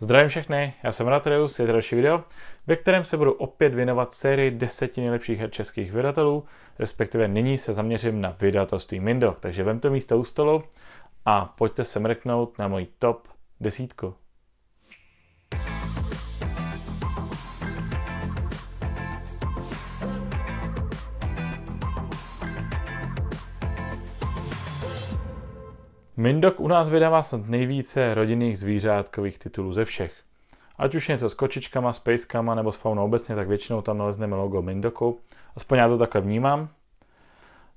Zdravím všechny, já jsem Ratreus, je to další video, ve kterém se budu opět věnovat sérii deseti nejlepších her českých vydatelů, respektive nyní se zaměřím na vydatelství Mindo, takže vemte místo u stolu a pojďte se mrknout na můj top desítku. Mindok u nás vydává snad nejvíce rodinných zvířátkových titulů ze všech. Ať už něco s kočičkama, s pejskama nebo s faunou obecně, tak většinou tam nalezneme logo Mindoku. Aspoň já to takhle vnímám.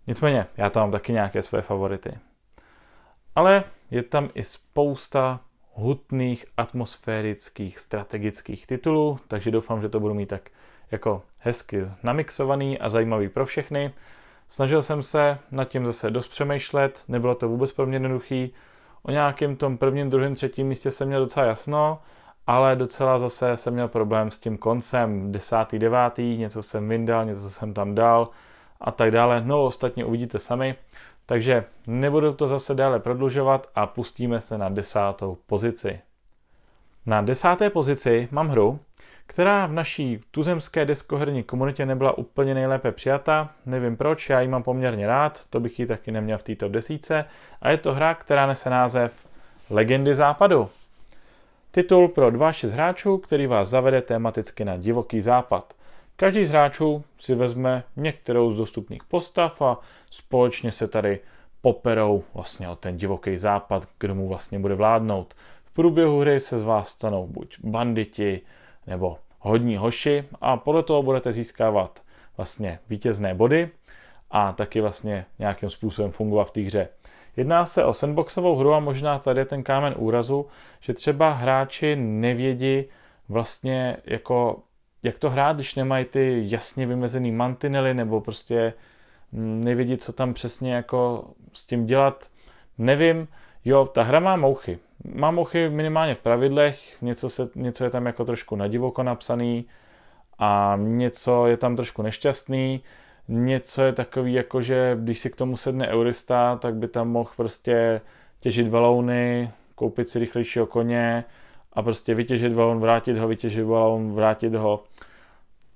Nicméně, já tam mám taky nějaké své favority. Ale je tam i spousta hutných, atmosférických, strategických titulů, takže doufám, že to budu mít tak jako hezky namixovaný a zajímavý pro všechny. Snažil jsem se nad tím zase dost přemýšlet, nebylo to vůbec pro mě jednoduchý. O nějakém tom prvním, druhém, třetím místě jsem měl docela jasno, ale docela zase jsem měl problém s tím koncem, desátý, devátý, něco jsem vyndal, něco jsem tam dal a tak dále. No ostatně uvidíte sami. Takže nebudu to zase dále prodlužovat a pustíme se na desátou pozici. Na desáté pozici mám hru, která v naší tuzemské deskoherní komunitě nebyla úplně nejlépe přijata. Nevím proč, já ji mám poměrně rád, to bych ji taky neměl v této desíce. A je to hra, která nese název Legendy západu. Titul pro 2-6 hráčů, který vás zavede tematicky na divoký západ. Každý z hráčů si vezme některou z dostupných postav a společně se tady poperou vlastně o ten divoký západ, kdo mu vlastně bude vládnout. V průběhu hry se z vás stanou buď banditi, nebo hodní hoši a podle toho budete získávat vlastně vítězné body a taky vlastně nějakým způsobem fungovat v té hře. Jedná se o sandboxovou hru a možná tady je ten kámen úrazu, že třeba hráči nevědí vlastně jako jak to hrát, když nemají ty jasně vymezený mantinely nebo prostě nevědí, co tam přesně jako s tím dělat, nevím. Jo, ta hra má mouchy. Má mouchy minimálně v pravidlech, něco, se, něco je tam jako trošku nadivoko napsaný a něco je tam trošku nešťastný, něco je takový jako, že když si k tomu sedne eurista, tak by tam mohl prostě těžit valouny, koupit si rychlejšího koně a prostě vytěžit valoun, vrátit ho, vytěžit valoun, vrátit ho.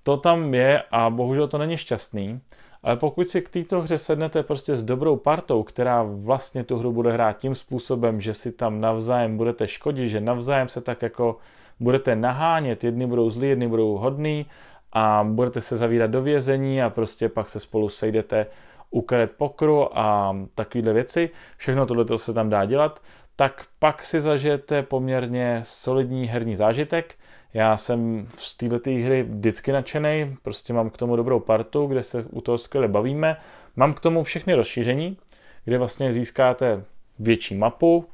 To tam je a bohužel to není šťastný. Ale pokud si k této hře sednete prostě s dobrou partou, která vlastně tu hru bude hrát tím způsobem, že si tam navzájem budete škodit, že navzájem se tak jako budete nahánět, jedni budou zlí, jedni budou hodní a budete se zavírat do vězení a prostě pak se spolu sejdete u karet pokru a takovéhle věci, všechno tohle se tam dá dělat, tak pak si zažijete poměrně solidní herní zážitek, já jsem z této hry vždycky nadšený, prostě mám k tomu dobrou partu, kde se u toho skvěle bavíme. Mám k tomu všechny rozšíření, kde vlastně získáte větší mapu,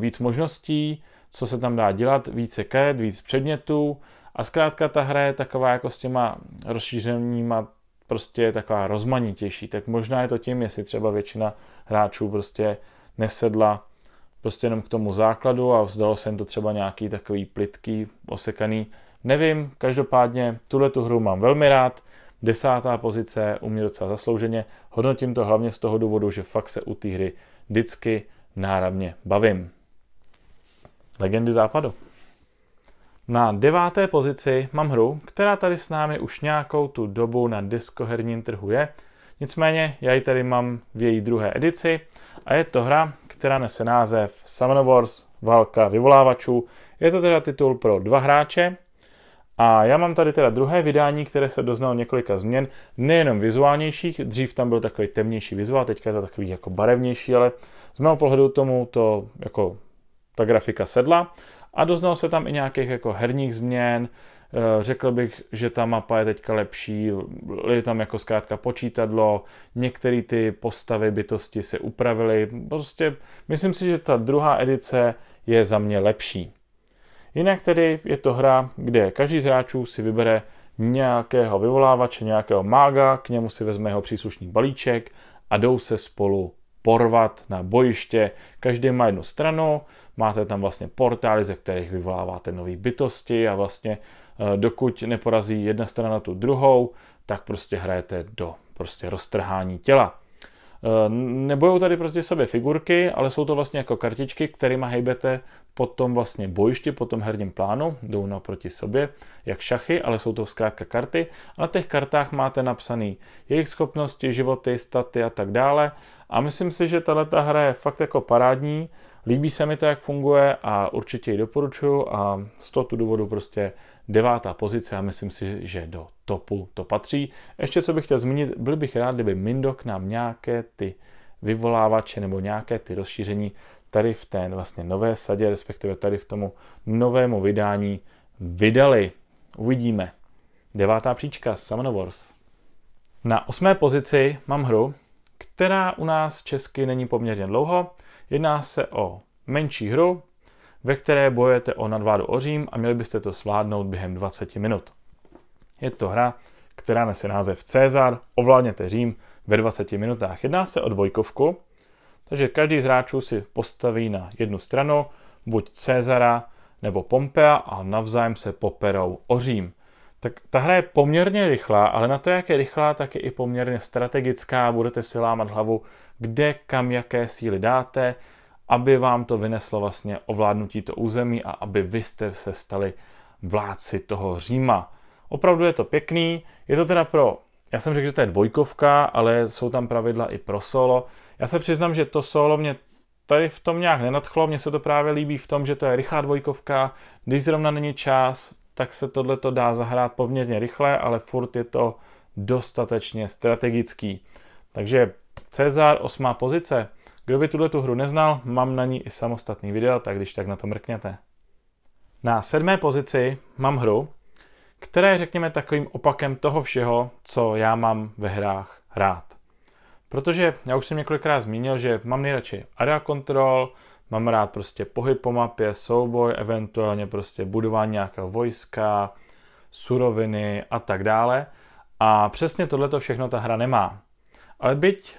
víc možností, co se tam dá dělat, více ket, víc předmětů a zkrátka ta hra je taková jako s těma rozšířeníma prostě je taková rozmanitější, tak možná je to tím, jestli třeba většina hráčů prostě nesedla prostě jenom k tomu základu a vzdalo se jim to třeba nějaký takový plitký, osekaný. Nevím, každopádně tuhle tu hru mám velmi rád, desátá pozice, u mě docela zaslouženě, hodnotím to hlavně z toho důvodu, že fakt se u té hry vždycky náramně bavím. Legendy západu. Na deváté pozici mám hru, která tady s námi už nějakou tu dobu na diskoherním trhu je, nicméně já ji tady mám v její druhé edici a je to hra, která nese název Summon Wars Válka vyvolávačů. Je to teda titul pro dva hráče a já mám tady teda druhé vydání, které se doznalo několika změn, nejenom vizuálnějších, dřív tam byl takový temnější vizuál, teďka je to takový jako barevnější, ale z mého pohledu tomu to jako ta grafika sedla a doznalo se tam i nějakých jako herních změn, Eh, řekl bych, že ta mapa je teďka lepší, je tam jako zkrátka počítadlo, některé ty postavy bytosti se upravily, prostě myslím si, že ta druhá edice je za mě lepší. Jinak tedy je to hra, kde každý z hráčů si vybere nějakého vyvolávače, nějakého mága, k němu si vezme jeho příslušný balíček a jdou se spolu porvat na bojiště. Každý má jednu stranu, máte tam vlastně portály, ze kterých vyvoláváte nové bytosti a vlastně eh, dokud neporazí jedna strana tu druhou, tak prostě hrajete do prostě roztrhání těla. Eh, nebojou tady prostě sobě figurky, ale jsou to vlastně jako kartičky, kterými hejbete po tom vlastně bojišti, po tom herním plánu, jdou naproti sobě, jak šachy, ale jsou to zkrátka karty. A na těch kartách máte napsané jejich schopnosti, životy, staty a tak dále. A myslím si, že tahle hra je fakt jako parádní Líbí se mi to, jak funguje a určitě ji doporučuji a z tohoto důvodu prostě devátá pozice a myslím si, že do topu to patří. Ještě co bych chtěl zmínit, byl bych rád, kdyby Mindok nám nějaké ty vyvolávače nebo nějaké ty rozšíření tady v té vlastně nové sadě, respektive tady v tomu novému vydání vydali. Uvidíme. Devátá příčka, Wars. Na osmé pozici mám hru, která u nás česky není poměrně dlouho, Jedná se o menší hru, ve které bojujete o nadvládu ořím a měli byste to svládnout během 20 minut. Je to hra, která nese název Cezar, ovládněte Řím ve 20 minutách. Jedná se o dvojkovku, takže každý z hráčů si postaví na jednu stranu buď Cezara nebo Pompea a navzájem se poperou o Řím. Tak ta hra je poměrně rychlá, ale na to, jak je rychlá, tak je i poměrně strategická. Budete si lámat hlavu, kde, kam, jaké síly dáte, aby vám to vyneslo vlastně ovládnutí to území a aby vy jste se stali vládci toho Říma. Opravdu je to pěkný, je to teda pro, já jsem řekl, že to je dvojkovka, ale jsou tam pravidla i pro solo. Já se přiznám, že to solo mě tady v tom nějak nenadchlo, mně se to právě líbí v tom, že to je rychlá dvojkovka, když zrovna není čas, tak se tohle to dá zahrát poměrně rychle, ale furt je to dostatečně strategický. Takže Cezar, osmá pozice. Kdo by tuhle tu hru neznal, mám na ní i samostatný video, tak když tak na to mrkněte. Na sedmé pozici mám hru, která je řekněme takovým opakem toho všeho, co já mám ve hrách rád. Protože já už jsem několikrát zmínil, že mám nejradši area control, Mám rád prostě pohyb po mapě, souboj, eventuálně prostě budování nějakého vojska, suroviny a tak dále. A přesně to všechno ta hra nemá. Ale byť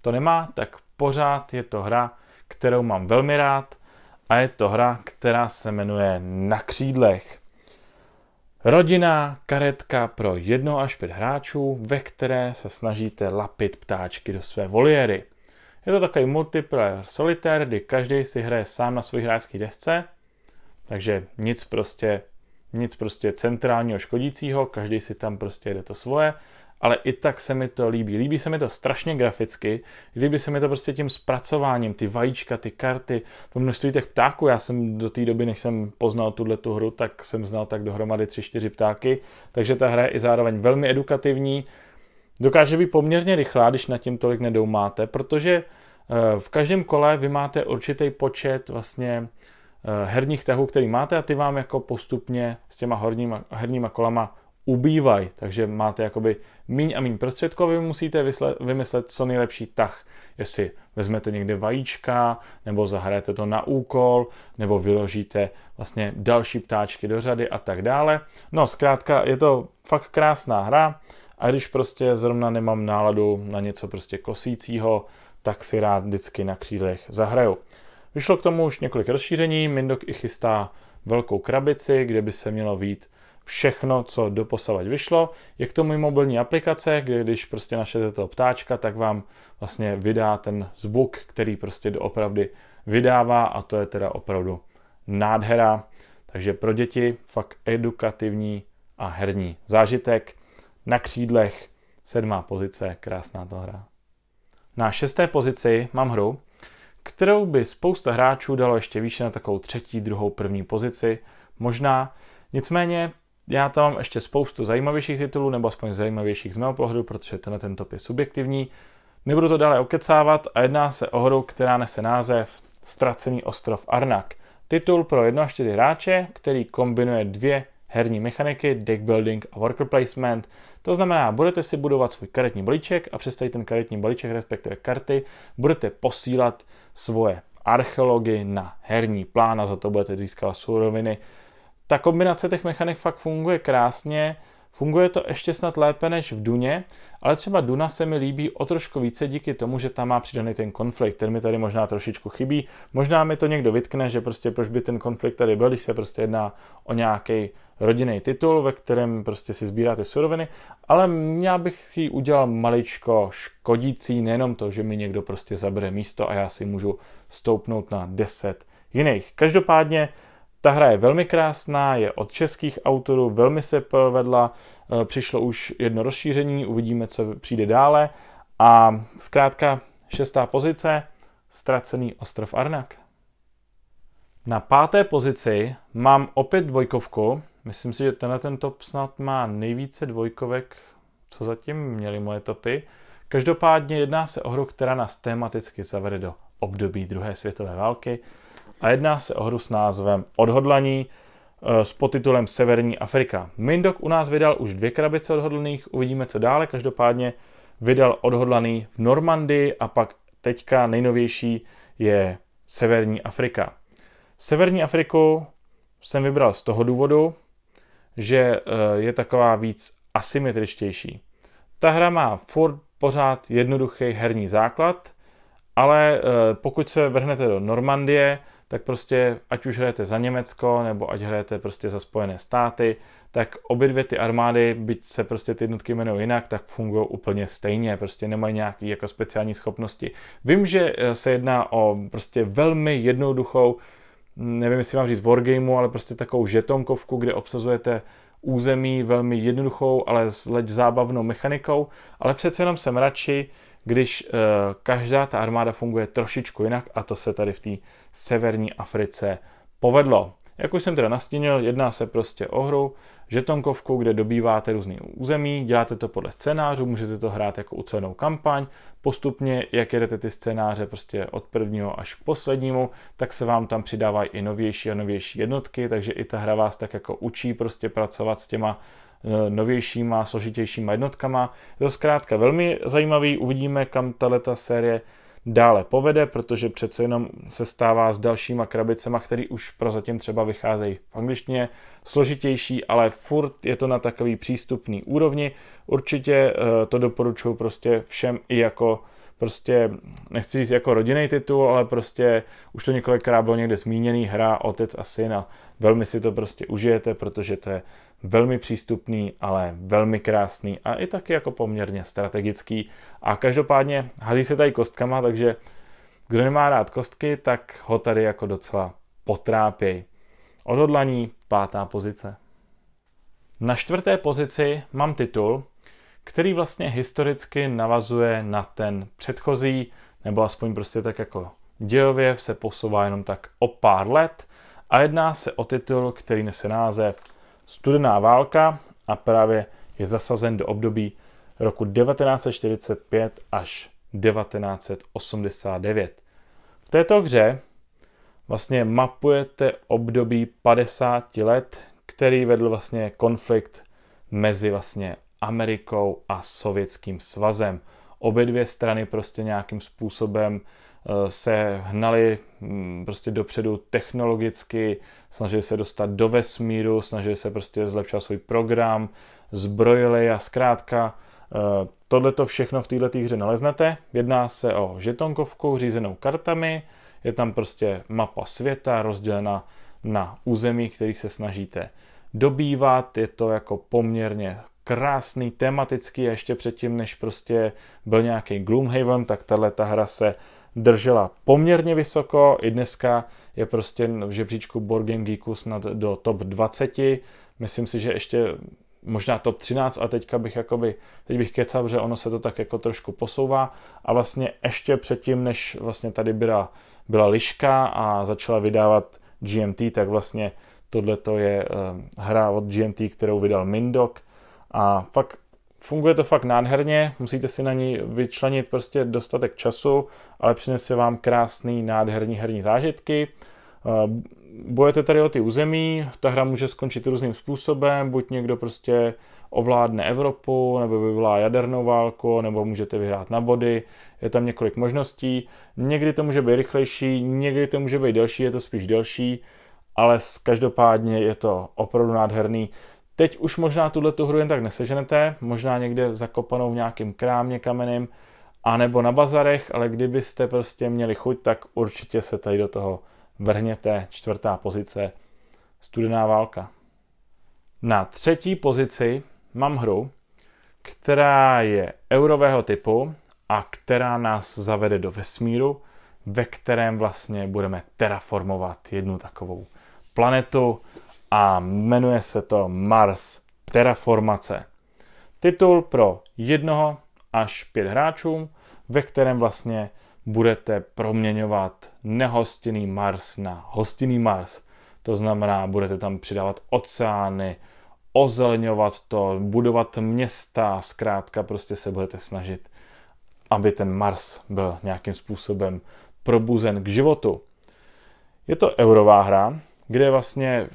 to nemá, tak pořád je to hra, kterou mám velmi rád a je to hra, která se jmenuje Na křídlech. Rodina karetka pro jedno až pět hráčů, ve které se snažíte lapit ptáčky do své voliéry. Je to takový multiplayer solitaire, kdy každý si hraje sám na svůj hráčské desce, takže nic prostě, nic prostě centrálního škodícího, každý si tam prostě jde to svoje, ale i tak se mi to líbí. Líbí se mi to strašně graficky, líbí se mi to prostě tím zpracováním, ty vajíčka, ty karty, to množství těch ptáků. Já jsem do té doby, než jsem poznal tuhle tu hru, tak jsem znal tak dohromady 3-4 ptáky, takže ta hra je i zároveň velmi edukativní, dokáže být poměrně rychlá, když nad tím tolik nedoumáte, protože eh, v každém kole vy máte určitý počet vlastně eh, herních tahů, který máte a ty vám jako postupně s těma horníma, herníma kolama ubývají, takže máte jakoby míň a míň prostředků vy musíte vyslet, vymyslet co nejlepší tah. Jestli vezmete někde vajíčka, nebo zahrajete to na úkol, nebo vyložíte vlastně další ptáčky do řady a tak dále. No zkrátka je to fakt krásná hra, a když prostě zrovna nemám náladu na něco prostě kosícího, tak si rád vždycky na křídlech zahraju. Vyšlo k tomu už několik rozšíření, Mindok i chystá velkou krabici, kde by se mělo vít všechno, co doposavať vyšlo. Je k tomu i mobilní aplikace, kde když prostě našete toho ptáčka, tak vám vlastně vydá ten zvuk, který prostě doopravdy vydává a to je teda opravdu nádhera. Takže pro děti fakt edukativní a herní zážitek. Na křídlech sedmá pozice, krásná to hra. Na šesté pozici mám hru, kterou by spousta hráčů dalo ještě výše na takovou třetí, druhou, první pozici, možná. Nicméně já tam mám ještě spoustu zajímavějších titulů, nebo aspoň zajímavějších z mého pohledu, protože tenhle ten top je subjektivní. Nebudu to dále okecávat a jedná se o hru, která nese název Ztracený ostrov Arnak. Titul pro jedno hráče, který kombinuje dvě herní mechaniky, deck building a worker placement. To znamená, budete si budovat svůj karetní balíček a přes ten karetní balíček, respektive karty, budete posílat svoje archeology na herní plán a za to budete získat suroviny. Ta kombinace těch mechanik fakt funguje krásně, Funguje to ještě snad lépe než v Duně, ale třeba Duna se mi líbí o trošku více díky tomu, že tam má přidaný ten konflikt, který mi tady možná trošičku chybí. Možná mi to někdo vytkne, že prostě proč by ten konflikt tady byl, když se prostě jedná o nějaký rodinný titul, ve kterém prostě si sbíráte suroviny, ale já bych ji udělal maličko škodící, nejenom to, že mi někdo prostě zabere místo a já si můžu stoupnout na 10 jiných. Každopádně ta hra je velmi krásná, je od českých autorů, velmi se povedla, eh, přišlo už jedno rozšíření, uvidíme, co přijde dále. A zkrátka šestá pozice, ztracený ostrov Arnak. Na páté pozici mám opět dvojkovku, Myslím si, že tenhle ten top snad má nejvíce dvojkovek, co zatím měly moje topy. Každopádně jedná se o hru, která nás tematicky zavede do období druhé světové války a jedná se o hru s názvem Odhodlaní eh, s podtitulem Severní Afrika. Mindok u nás vydal už dvě krabice odhodlných, uvidíme co dále, každopádně vydal odhodlaný v Normandii a pak teďka nejnovější je Severní Afrika. Severní Afriku jsem vybral z toho důvodu, že eh, je taková víc asymetričtější. Ta hra má furt pořád jednoduchý herní základ, ale eh, pokud se vrhnete do Normandie, tak prostě ať už hrajete za Německo, nebo ať hrajete prostě za Spojené státy, tak obě dvě ty armády, byť se prostě ty jednotky jmenují jinak, tak fungují úplně stejně, prostě nemají nějaké jako speciální schopnosti. Vím, že eh, se jedná o prostě velmi jednoduchou nevím, jestli vám říct wargameu, ale prostě takovou žetonkovku, kde obsazujete území velmi jednoduchou, ale s leď zábavnou mechanikou, ale přece jenom jsem radši, když e, každá ta armáda funguje trošičku jinak a to se tady v té severní Africe povedlo. Jak už jsem teda nastínil, jedná se prostě o hru žetonkovku, kde dobýváte různý území, děláte to podle scénářů, můžete to hrát jako ucelenou kampaň, postupně, jak jedete ty scénáře prostě od prvního až k poslednímu, tak se vám tam přidávají i novější a novější jednotky, takže i ta hra vás tak jako učí prostě pracovat s těma eh, novějšíma, složitějšíma jednotkama. Je to zkrátka velmi zajímavý, uvidíme, kam tato série dále povede, protože přece jenom se stává s dalšíma krabicema, které už prozatím třeba vycházejí v angličtině, složitější, ale furt je to na takový přístupný úrovni. Určitě eh, to doporučuji prostě všem i jako prostě, nechci říct jako rodinný titul, ale prostě už to několikrát bylo někde zmíněný hra Otec a syna. Velmi si to prostě užijete, protože to je velmi přístupný, ale velmi krásný a i taky jako poměrně strategický. A každopádně hazí se tady kostkama, takže kdo nemá rád kostky, tak ho tady jako docela potrápěj. Odhodlaní, pátá pozice. Na čtvrté pozici mám titul, který vlastně historicky navazuje na ten předchozí, nebo aspoň prostě tak jako dějově se posouvá jenom tak o pár let a jedná se o titul, který nese název Studená válka a právě je zasazen do období roku 1945 až 1989. V této hře vlastně mapujete období 50 let, který vedl vlastně konflikt mezi vlastně Amerikou a Sovětským svazem. Obě dvě strany prostě nějakým způsobem Eh, se hnali mm, prostě dopředu technologicky, snažili se dostat do vesmíru, snažili se prostě zlepšovat svůj program, zbrojili a zkrátka eh, tohle to všechno v této hře naleznete. Jedná se o žetonkovku řízenou kartami, je tam prostě mapa světa rozdělena na území, který se snažíte dobývat, je to jako poměrně krásný, tematický a ještě předtím, než prostě byl nějaký Gloomhaven, tak tahle ta hra se držela poměrně vysoko, i dneska je prostě v žebříčku Borgen Geeku snad do top 20, myslím si, že ještě možná top 13 a teďka bych jakoby, teď bych kecal, že ono se to tak jako trošku posouvá a vlastně ještě předtím, než vlastně tady byla, byla liška a začala vydávat GMT, tak vlastně tohle to je eh, hra od GMT, kterou vydal Mindok a fakt funguje to fakt nádherně, musíte si na ní vyčlenit prostě dostatek času, ale přinese vám krásný, nádherný herní zážitky. Eh, Bojete tady o ty území, ta hra může skončit různým způsobem, buď někdo prostě ovládne Evropu, nebo vyvolá jadernou válku, nebo můžete vyhrát na body, je tam několik možností. Někdy to může být rychlejší, někdy to může být delší, je to spíš delší, ale každopádně je to opravdu nádherný. Teď už možná tuhle tu hru jen tak neseženete, možná někde zakopanou v nějakém krámě kameným, anebo na bazarech, ale kdybyste prostě měli chuť, tak určitě se tady do toho vrhněte. Čtvrtá pozice, studená válka. Na třetí pozici mám hru, která je eurového typu a která nás zavede do vesmíru, ve kterém vlastně budeme terraformovat jednu takovou planetu a jmenuje se to Mars Terraformace. Titul pro jednoho až pět hráčů, ve kterém vlastně budete proměňovat nehostinný Mars na hostinný Mars. To znamená, budete tam přidávat oceány, ozelňovat to, budovat města, zkrátka prostě se budete snažit, aby ten Mars byl nějakým způsobem probuzen k životu. Je to eurová hra, kde vlastně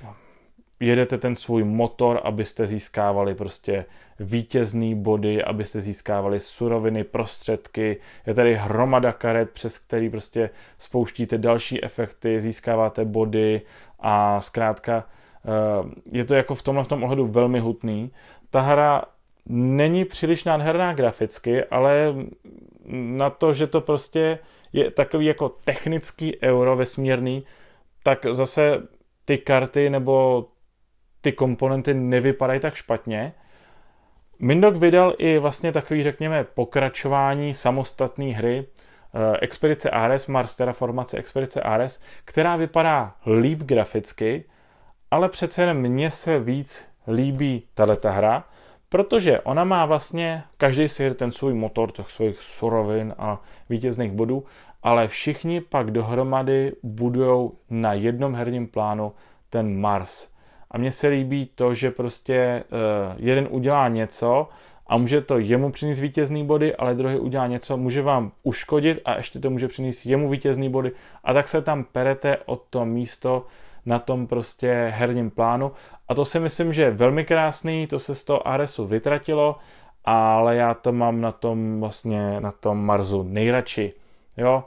jedete ten svůj motor, abyste získávali prostě vítězný body, abyste získávali suroviny, prostředky. Je tady hromada karet, přes který prostě spouštíte další efekty, získáváte body a zkrátka eh, je to jako v tomhle v tom ohledu velmi hutný. Ta hra není příliš nádherná graficky, ale na to, že to prostě je takový jako technický euro vesmírný, tak zase ty karty nebo ty komponenty nevypadají tak špatně. Mindok vydal i vlastně takový, řekněme, pokračování samostatné hry eh, Expedice Ares, Mars Terraformace Expedice Ares, která vypadá líp graficky, ale přece jen mně se víc líbí tato hra, protože ona má vlastně, každý si ten svůj motor, těch svých surovin a vítězných bodů, ale všichni pak dohromady budou na jednom herním plánu ten Mars. A mně se líbí to, že prostě eh, jeden udělá něco a může to jemu přinést vítězný body, ale druhý udělá něco, může vám uškodit a ještě to může přinést jemu vítězný body. A tak se tam perete o to místo na tom prostě herním plánu. A to si myslím, že je velmi krásný, to se z toho Aresu vytratilo, ale já to mám na tom vlastně, na tom Marzu nejradši. Jo,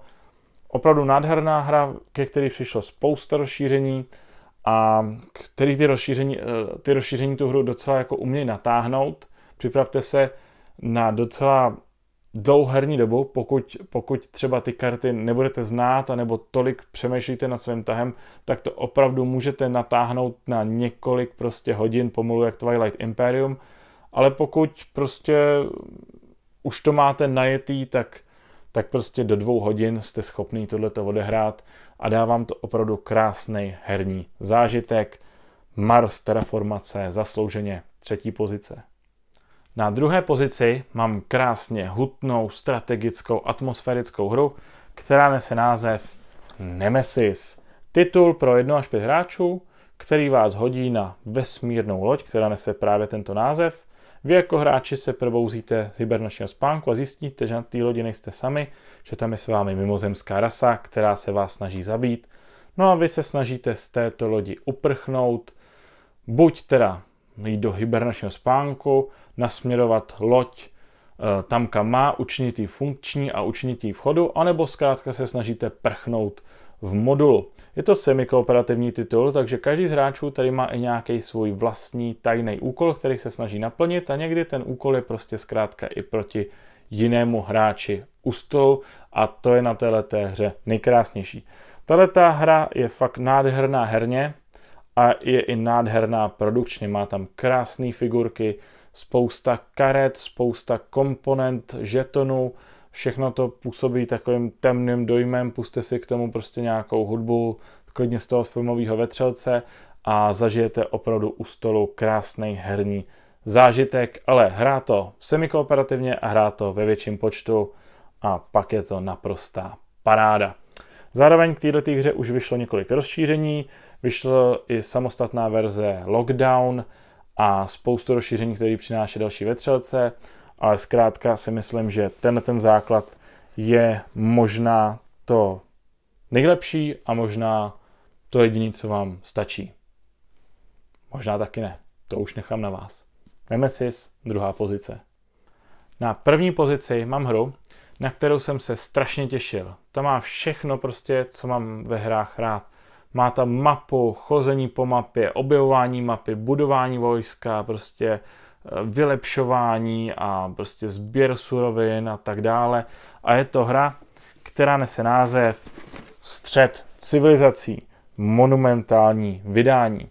opravdu nádherná hra, ke které přišlo spousta rozšíření, a který ty rozšíření, eh, ty rozšíření tu hru docela jako umějí natáhnout. Připravte se na docela dlouhou herní dobu, pokud, pokud třeba ty karty nebudete znát, anebo tolik přemýšlíte nad svým tahem, tak to opravdu můžete natáhnout na několik prostě hodin pomalu, jak Twilight Imperium, ale pokud prostě už to máte najetý, tak, tak prostě do dvou hodin jste schopný tohleto odehrát a dá vám to opravdu krásný herní zážitek. Mars Terraformace zaslouženě třetí pozice. Na druhé pozici mám krásně hutnou, strategickou, atmosférickou hru, která nese název Nemesis. Titul pro 1 až 5 hráčů, který vás hodí na vesmírnou loď, která nese právě tento název vy jako hráči se probouzíte z hibernačního spánku a zjistíte, že na té lodi nejste sami, že tam je s vámi mimozemská rasa, která se vás snaží zabít. No a vy se snažíte z této lodi uprchnout, buď teda jít do hibernačního spánku, nasměrovat loď eh, tam, kam má, učinit ji funkční a učinit ji vchodu, anebo zkrátka se snažíte prchnout v modulu. Je to semikooperativní titul, takže každý z hráčů tady má i nějaký svůj vlastní tajný úkol, který se snaží naplnit a někdy ten úkol je prostě zkrátka i proti jinému hráči u stolu a to je na této hře nejkrásnější. Tato hra je fakt nádherná herně a je i nádherná produkčně. Má tam krásné figurky, spousta karet, spousta komponent, žetonů, všechno to působí takovým temným dojmem, puste si k tomu prostě nějakou hudbu, klidně z toho filmového vetřelce a zažijete opravdu u stolu krásný herní zážitek, ale hrá to semikooperativně a hrá to ve větším počtu a pak je to naprostá paráda. Zároveň k této hře už vyšlo několik rozšíření, vyšlo i samostatná verze Lockdown a spoustu rozšíření, které přináší další vetřelce ale zkrátka si myslím, že ten ten základ je možná to nejlepší a možná to jediné, co vám stačí. Možná taky ne. To už nechám na vás. Nemesis, druhá pozice. Na první pozici mám hru, na kterou jsem se strašně těšil. Ta má všechno prostě, co mám ve hrách rád. Má tam mapu, chození po mapě, objevování mapy, budování vojska, prostě vylepšování a prostě sběr surovin a tak dále. A je to hra, která nese název Střed civilizací monumentální vydání.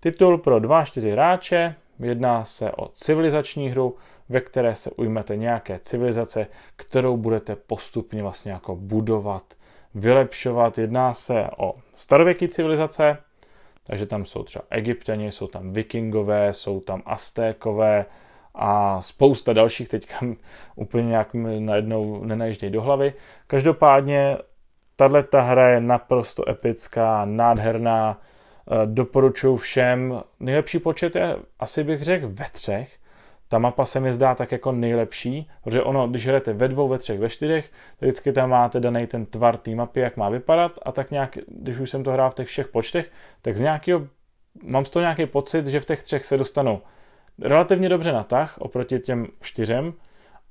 Titul pro 2-4 hráče, jedná se o civilizační hru, ve které se ujmete nějaké civilizace, kterou budete postupně vlastně jako budovat, vylepšovat. Jedná se o starověké civilizace, takže tam jsou třeba egyptěni, jsou tam vikingové, jsou tam astékové a spousta dalších, teďka úplně nějak najednou nenajíždějí do hlavy. Každopádně tahle ta hra je naprosto epická, nádherná, eh, doporučuji všem. Nejlepší počet je, asi bych řekl, ve třech, ta mapa se mi zdá tak jako nejlepší, protože ono, když hrajete ve dvou, ve třech, ve čtyřech, tak vždycky tam máte daný ten tvar té mapy, jak má vypadat a tak nějak, když už jsem to hrál v těch všech počtech, tak z nějakého, mám z toho nějaký pocit, že v těch třech se dostanu relativně dobře na tah oproti těm čtyřem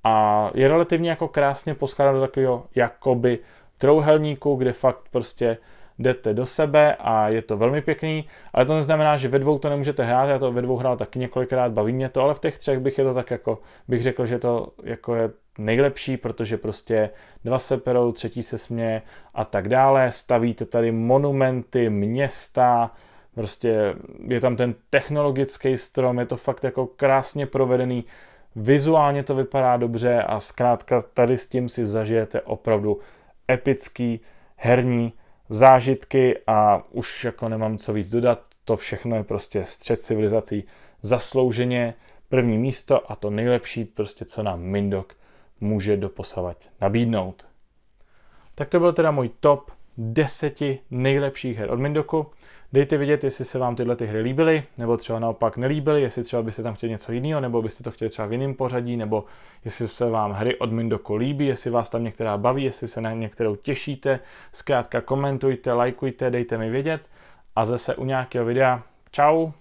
a je relativně jako krásně poskládáno do takového jakoby trouhelníku, kde fakt prostě jdete do sebe a je to velmi pěkný, ale to neznamená, že ve dvou to nemůžete hrát, já to ve dvou hrál taky několikrát, baví mě to, ale v těch třech bych je to tak jako, bych řekl, že to jako je nejlepší, protože prostě dva se perou, třetí se směje a tak dále, stavíte tady monumenty, města, prostě je tam ten technologický strom, je to fakt jako krásně provedený, vizuálně to vypadá dobře a zkrátka tady s tím si zažijete opravdu epický herní zážitky a už jako nemám co víc dodat. To všechno je prostě střed civilizací zaslouženě první místo a to nejlepší prostě, co nám Mindok může doposavat nabídnout. Tak to byl teda můj top 10 nejlepších her od Mindoku. Dejte vědět, jestli se vám tyhle ty hry líbily, nebo třeba naopak nelíbily, jestli třeba byste tam chtěli něco jiného, nebo byste to chtěli třeba v jiném pořadí, nebo jestli se vám hry od Mindoko líbí, jestli vás tam některá baví, jestli se na některou těšíte. Zkrátka komentujte, lajkujte, dejte mi vědět a zase u nějakého videa. Ciao.